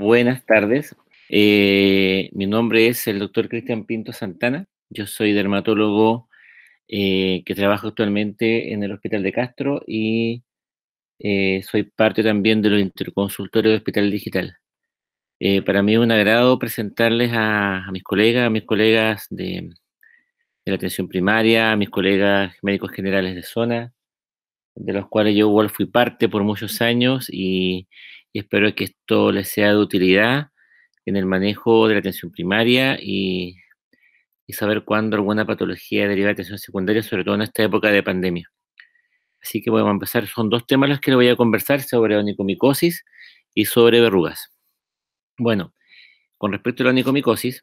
Buenas tardes. Eh, mi nombre es el doctor Cristian Pinto Santana. Yo soy dermatólogo eh, que trabajo actualmente en el Hospital de Castro y eh, soy parte también de los interconsultorios de Hospital Digital. para mí es un agrado presentarles a, mis colegas, a mis colegas de, de la atención primaria, a mis colegas médicos generales de zona, de los cuales yo igual fui parte por muchos años y, y espero que esto les sea de utilidad en el manejo de la atención primaria y, saber cuándo alguna patología deriva de atención secundaria, sobre todo en esta época de pandemia. Así que vamos a empezar. Son dos temas los que les voy a conversar sobre onicomicosis y sobre verrugas. Bueno, con respecto a la onicomicosis,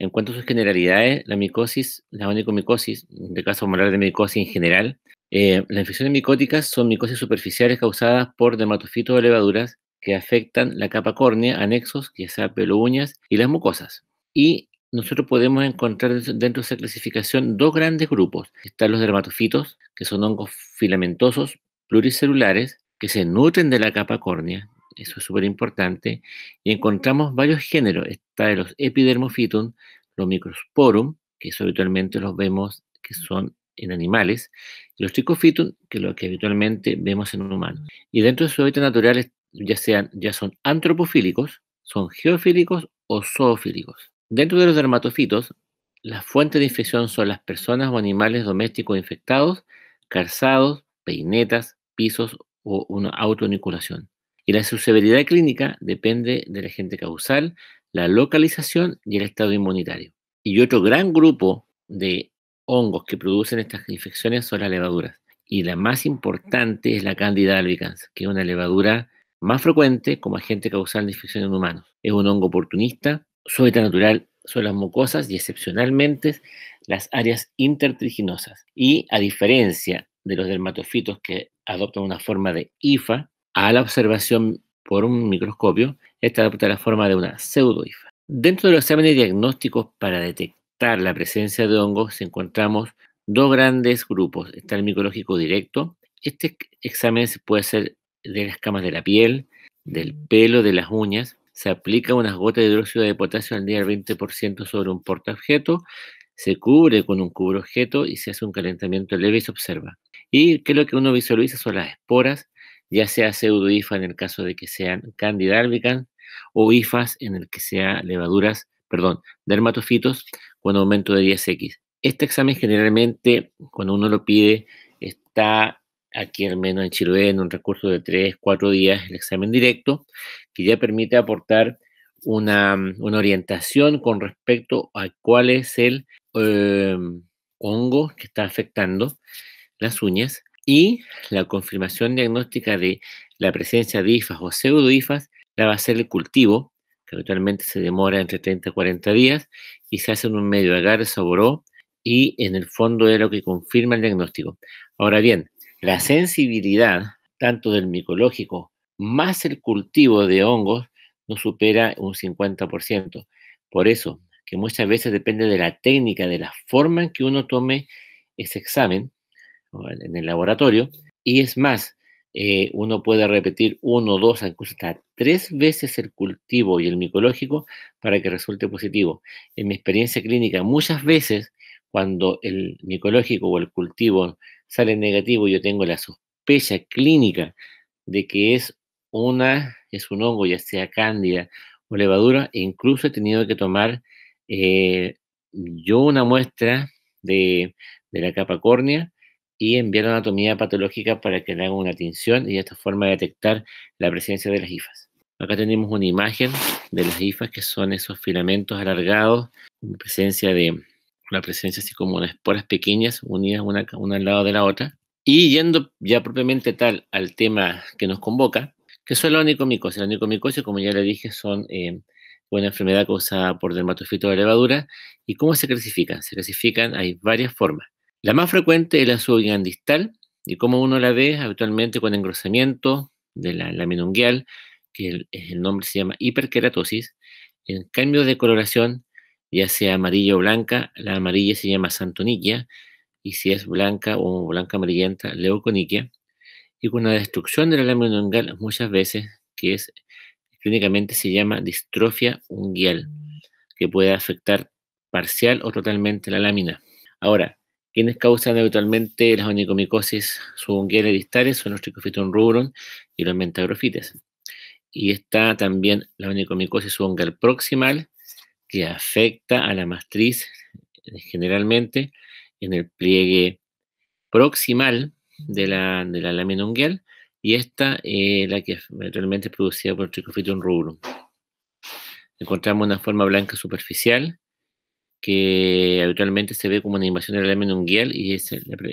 en cuanto a sus generalidades, la micosis, la onicomicosis, de este caso vamos a hablar de micosis en general, eh, las infecciones micóticas son micosis superficiales causadas por dermatofitos o levaduras que afectan la capa córnea, anexos, que sea pelo, uñas y las mucosas. Y nosotros podemos encontrar dentro de esa clasificación dos grandes grupos. Están los dermatofitos, que son hongos filamentosos pluricelulares que se nutren de la capa córnea, eso es súper importante, y encontramos varios géneros. Está de los epidermofitum, los microsporum, que eso habitualmente los vemos que son en animales, y los tricofitum, que es lo que habitualmente vemos en humanos. Y dentro de su hábitat natural ya sean, ya son antropofílicos, son geofílicos o zoofílicos. Dentro de los dermatofitos, las fuentes de infección son las personas o animales domésticos infectados, calzados, peinetas, pisos o una autoinoculación. Y la su severidad clínica depende del agente causal, la localización y el estado inmunitario. Y otro gran grupo de hongos que producen estas infecciones son las levaduras. Y la más importante es la Candida albicans, que es una levadura más frecuente como agente causal de infección en humanos. Es un hongo oportunista, su hábitat natural son las mucosas y excepcionalmente las áreas intertriginosas. Y a diferencia de los dermatofitos que adoptan una forma de IFA, a la observación por un microscopio, esta adopta la forma de una pseudo ifa. Dentro de los exámenes diagnósticos para detectar la presencia de hongos encontramos dos grandes grupos. Está el micológico directo. Este examen puede ser de las camas de la piel, del pelo, de las uñas. Se aplica unas gotas de hidróxido de potasio al día al 20% sobre un portaobjeto. Se cubre con un cubreobjeto y se hace un calentamiento leve y se observa. Y que lo que uno visualiza son las esporas, ya sea pseudo pseudo-IFA en el caso de que sean candida albicans o ifas en el que sea levaduras, perdón, dermatofitos con aumento de 10x. Este examen generalmente, cuando uno lo pide, está aquí al menos en Chiloé, en un recurso de 3, 4 días, el examen directo, que ya permite aportar una, mm, orientación con respecto a cuál es el em, hongo que está afectando las uñas y la confirmación diagnóstica de la presencia de IFAS o pseudoifas la va a hacer el cultivo, que habitualmente se demora entre 30 y 40 días, y se hace en un medio agar, saboró, y en el fondo es lo que confirma el diagnóstico. Ahora bien, la sensibilidad, tanto del micológico más el cultivo de hongos, no supera un 50%. Por eso, que muchas veces depende de la técnica, de la forma en que uno tome ese examen en el laboratorio. Y es más, eh, uno puede repetir uno, dos, incluso hasta tres veces el cultivo y el micológico para que resulte positivo. En mi experiencia clínica, muchas veces cuando el micológico o el cultivo sale negativo, yo tengo la sospecha clínica de que es una, es un hongo, ya sea cándida o levadura, e incluso he tenido que tomar eh, yo una muestra de, la capa córnea y enviar a anatomía patológica para que le hagan una tinción y de esta forma detectar la presencia de las hifas. Acá tenemos una imagen de las hifas que son esos filamentos alargados, en presencia de la presencia así como de esporas pequeñas unidas una, al lado de la otra. Y yendo ya propiamente tal al tema que nos convoca, que son la onicomicosis. La onicomicosis, como ya le dije, son eh, una enfermedad causada por dermatofito de levadura. ¿Y cómo se clasifican? Se clasifican, hay varias formas. La más frecuente es la subguian distal, y como uno la ve habitualmente con engrosamiento de la unguial, que el, el nombre se llama hiperkeratosis. En cambio de coloración, ya sea amarilla o blanca, la amarilla se llama santoniquia, y si es blanca o blanca amarillenta, leuconiquia, y con la destrucción de la lámina ungual muchas veces, que es clínicamente se llama distrofia unguial, que puede afectar parcial o totalmente la lámina. Ahora, quienes causan habitualmente las onicomicosis subunguiales distales son los Trichophyton rubrum y los mentagrofites. Y está también la onicomicosis subungual proximal que afecta a la matriz eh, generalmente en el pliegue proximal de la, de la lámina unguial y esta es eh, la que habitualmente es producida por Trichophyton rubrum. Encontramos una forma blanca superficial que habitualmente se ve como una invasión de la lámina unguial y es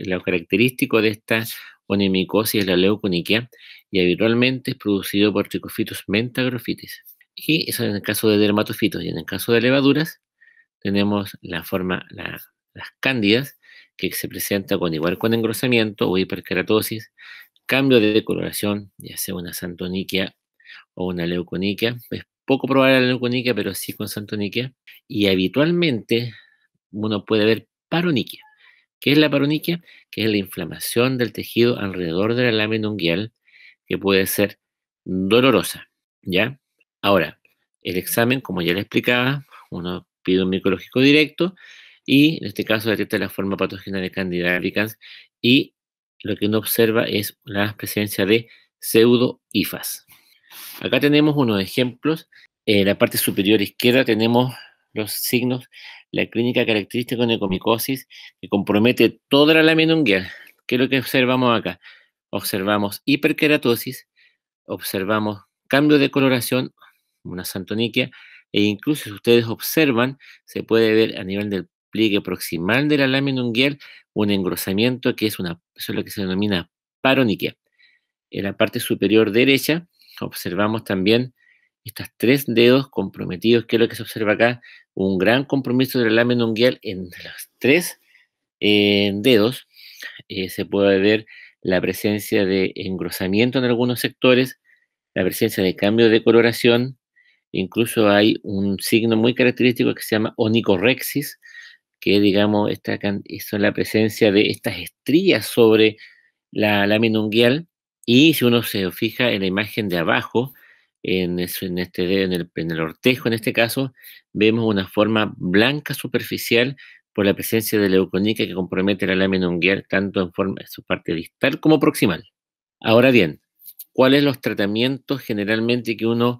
lo característico de esta onimicosis, la leuconiquia y habitualmente es producido por Trichophyton mentagrofitis. Y eso en el caso de dermatofitos. Y en el caso de levaduras, tenemos la forma, las cándidas, que se presenta con igual con engrosamiento o hiperkeratosis, cambio de coloración, ya sea una santoniquia o una leuconiquia. Es poco probable la leuconiquia, pero sí con santoniquia. Y habitualmente uno puede ver paroniquia. ¿Qué es la paroniquia? Que es la inflamación del tejido alrededor de la lámina unguial, que puede ser dolorosa, ¿ya? Ahora, el examen, como ya le explicaba, uno pide un micológico directo y en este caso detecta la forma patógena de Candida albicans y lo que uno observa es la presencia de pseudo-IFAS. Acá tenemos unos ejemplos. En la parte superior izquierda tenemos los signos, la clínica característica de ecomicosis que compromete toda la lámina ¿Qué es lo que observamos acá? Observamos hiperkeratosis, observamos cambio de coloración, una Santoniquia, e incluso si ustedes observan, se puede ver a nivel del pliegue proximal de la lámina unguial un engrosamiento que es una, lo que se denomina paroniquia. En la parte superior derecha observamos también estos tres dedos comprometidos, que es lo que se observa acá, un gran compromiso de la lámina unguial en los tres eh, dedos. Eh, se puede ver la presencia de engrosamiento en algunos sectores, la presencia de cambio de coloración, Incluso hay un signo muy característico que se llama onicorrexis, que digamos esta, es la presencia de estas estrías sobre la lámina unguial. Y si uno se fija en la imagen de abajo, en, este en el, ortejo en este caso, vemos una forma blanca superficial por la presencia de leuconica que compromete la lámina unguial tanto en, en su parte distal como proximal. Ahora bien, ¿cuáles los tratamientos generalmente que uno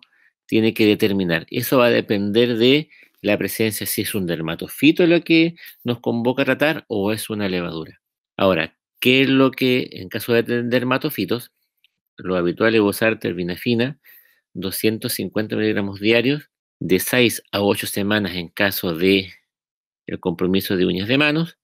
tiene que determinar. Eso va a depender de la presencia, si es un dermatofito lo que nos convoca a tratar o es una levadura. Ahora, ¿qué es lo que, en caso de dermatofitos, lo habitual es usar terbinafina, 250 miligramos diarios, de 6 a 8 semanas en caso de el compromiso de uñas de manos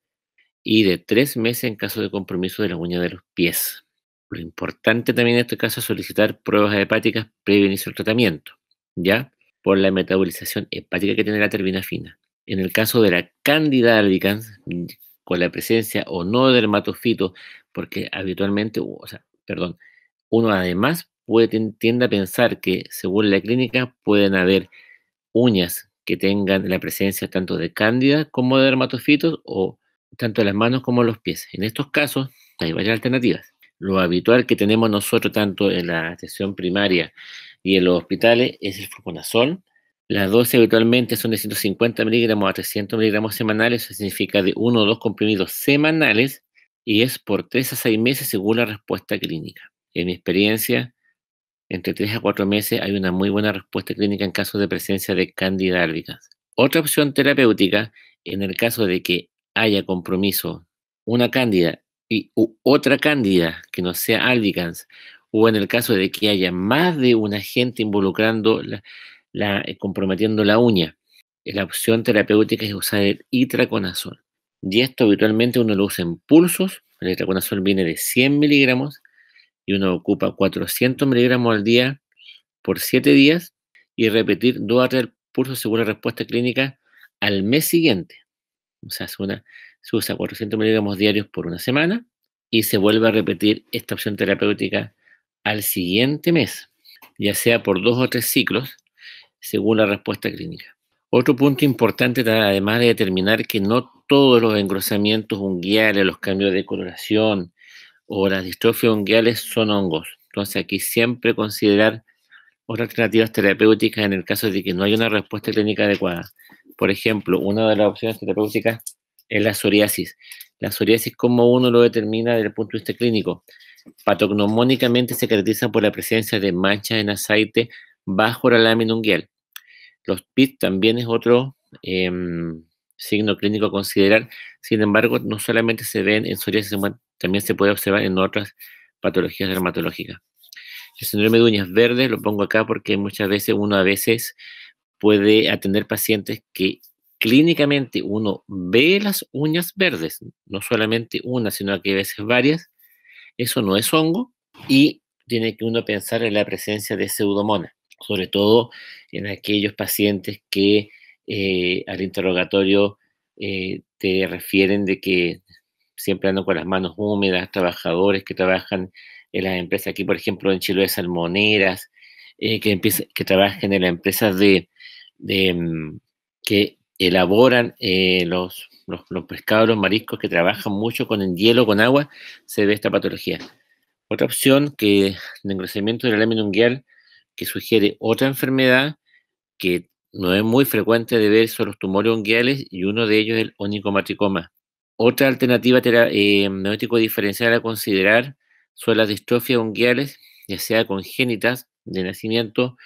y de 3 meses en caso de compromiso de la uña de los pies. Lo importante también en este caso es solicitar pruebas hepáticas previo inicio del tratamiento. ¿ya? Por la metabolización hepática que tiene la fina. En el caso de la cándida albicans, con la presencia o no de dermatofito, porque habitualmente, o sea, perdón, uno además puede, tiende a pensar que según la clínica pueden haber uñas que tengan la presencia tanto de cándida como de dermatofitos o tanto las manos como los pies. En estos casos hay varias alternativas. Lo habitual que tenemos nosotros tanto en la atención primaria y en los hospitales es el fluconazol. Las dosis habitualmente son de 150 miligramos a 300 miligramos semanales, eso significa de uno o dos comprimidos semanales y es por 3 a 6 meses según la respuesta clínica. En mi experiencia, entre 3 a 4 meses hay una muy buena respuesta clínica en caso de presencia de cándida albicans. Otra opción terapéutica, en el caso de que haya compromiso, una cándida y otra cándida que no sea albicans o en el caso de que haya más de un agente involucrando la, eh, comprometiendo la uña. Eh, la opción terapéutica es usar el itraconazol. Y esto habitualmente uno lo usa en pulsos. El itraconazol viene de 100 miligramos y uno ocupa 400 miligramos al día por 7 días y repetir 2 a 3 pulsos según la respuesta clínica al mes siguiente. O sea, se usa 400 miligramos diarios por una semana y se vuelve a repetir esta opción terapéutica al siguiente mes, ya sea por dos o tres ciclos, según la respuesta clínica. Otro punto importante, además de determinar que no todos los engrosamientos unguiales, los cambios de coloración o las distrofias unguiales son hongos. Entonces aquí siempre considerar otras alternativas terapéuticas en el caso de que no haya una respuesta clínica adecuada. Por ejemplo, una de las opciones terapéuticas es la psoriasis, la psoriasis, como uno lo determina desde el punto de vista clínico, patognomónicamente se caracteriza por la presencia de manchas en aceite bajo la lámina unguial. Los PIT también es otro em, signo clínico a considerar. Sin embargo, no solamente se ven en psoriasis, también se puede observar en otras patologías dermatológicas. El síndrome de verdes lo pongo acá porque muchas veces uno a veces puede atender pacientes que clínicamente uno ve las uñas verdes, no solamente una, sino que a veces varias, eso no es hongo y tiene que uno pensar en la presencia de pseudomonas, sobre todo en aquellos pacientes que eh, al interrogatorio eh, te refieren de que siempre andan con las manos húmedas, trabajadores que trabajan en las empresas aquí, por ejemplo, en Chile de Salmoneras, eh, que, que trabajan en las empresas de, de, mm, que elaboran eh, los, los, pescados, los mariscos que trabajan mucho con el hielo, con agua, se ve esta patología. Otra opción que el engrosamiento del lámina unguial que sugiere otra enfermedad que no es muy frecuente de ver son los tumores unguiales y uno de ellos es el onicomatricoma. Otra alternativa eh, diferencial a considerar son las distrofias unguiales, ya sea congénitas de nacimiento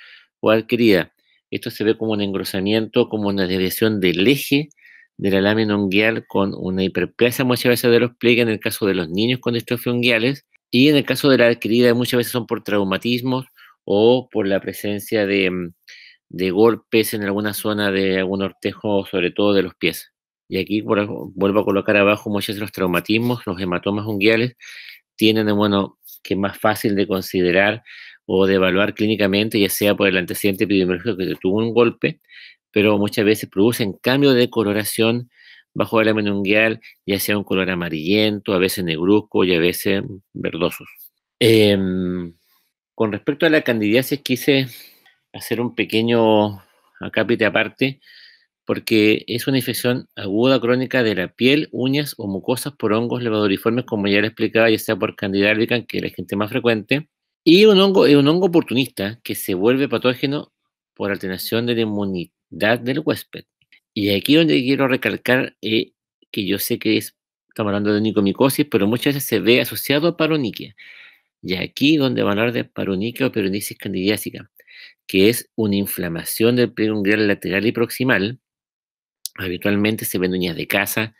o adquirida. Esto se ve como un engrosamiento, como una desviación del eje de la lámina unguial con una hiperplasia muchas veces de los pliegues en el caso de los niños con distrofia unguiales y en el caso de la adquirida muchas veces son por traumatismos o por la presencia de, mm, golpes en alguna zona de algún ortejo, sobre todo de los pies. Y aquí vuelvo a colocar abajo muchas veces los traumatismos, los hematomas unguiales tienen, bueno, que es más fácil de considerar o de evaluar clínicamente, ya sea por el antecedente epidemiológico que tuvo un golpe, pero muchas veces producen cambio de coloración bajo la menungueal, ya sea un color amarillento, a veces negruzco y a veces verdosos. Em, con respecto a la candidiasis, quise hacer un pequeño acápite aparte, porque es una infección aguda crónica de la piel, uñas o mucosas por hongos levadoriformes, como ya le explicaba, ya sea por Candida que es la gente más frecuente, y un hongo es un hongo oportunista que se vuelve patógeno por alteración de la inmunidad del huésped. Y aquí donde quiero recalcar eh, que yo sé que es, estamos hablando de nicomicosis, pero muchas veces se ve asociado a paroniquia. Y aquí donde van a hablar de paroniquia o peronisis candidiásica, que es una inflamación del pliegue lateral y proximal. Habitualmente se ven uñas de casa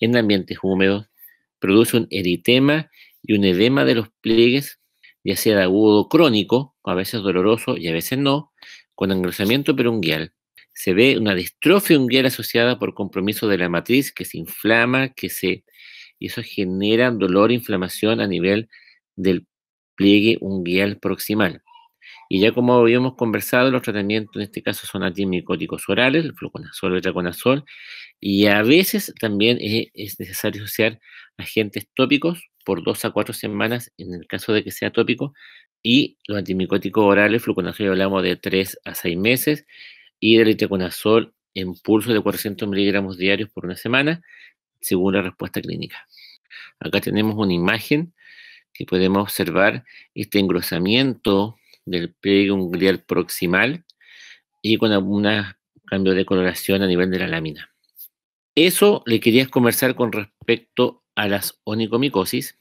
en ambientes húmedos. Produce un eritema y un edema de los pliegues ya sea de agudo crónico, a veces doloroso y a veces no, con engrosamiento perunguial. Se ve una distrofia unguial asociada por compromiso de la matriz que se inflama, que se y eso genera dolor e inflamación a nivel del pliegue unguial proximal. Y ya como habíamos conversado, los tratamientos en este caso son antimicóticos orales, el fluconazol, el traconazol, y a veces también es necesario asociar agentes tópicos por dos a cuatro semanas en el caso de que sea tópico y los antimicóticos orales, fluconazol, hablamos de tres a seis meses y del itraconazol en pulso de 400 miligramos diarios por una semana según la respuesta clínica. Acá tenemos una imagen que podemos observar este engrosamiento del pliegue unglial proximal y con algún cambio de coloración a nivel de la lámina. Eso le quería conversar con respecto a las onicomicosis